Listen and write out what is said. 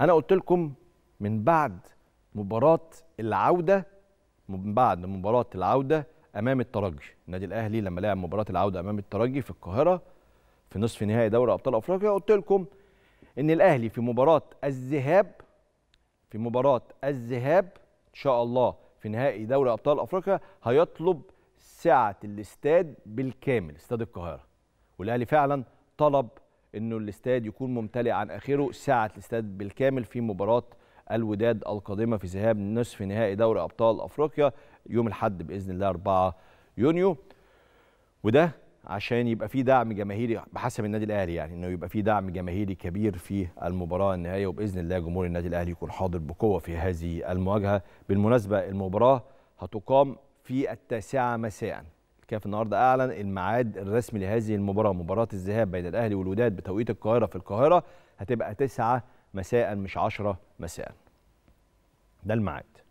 انا قلت لكم من بعد مباراه العوده من بعد مباراه العوده امام الترجي النادي الاهلي لما لعب مباراه العوده امام الترجي في القاهره في نصف نهائي دوري ابطال افريقيا قلت لكم ان الاهلي في مباراه الذهاب في مباراه الذهاب ان شاء الله في نهائي دوري ابطال افريقيا هيطلب سعه الاستاد بالكامل استاد القاهره والاهلي فعلا طلب انه الاستاد يكون ممتلئ عن اخره سعه الاستاد بالكامل في مباراه الوداد القادمه في ذهاب نصف نهائي دوري ابطال افريقيا يوم الاحد باذن الله 4 يونيو وده عشان يبقى في دعم جماهيري بحسب النادي الاهلي يعني انه يبقى في دعم جماهيري كبير في المباراه النهائيه وباذن الله جمهور النادي الاهلي يكون حاضر بقوه في هذه المواجهه بالمناسبه المباراه هتقام في التاسعه مساء الكاف النهارده اعلن الميعاد الرسمي لهذه المباراه مباراه الذهاب بين الاهلي والوداد بتوقيت القاهره في القاهره هتبقى 9 مساء مش 10 مساء ده الميعاد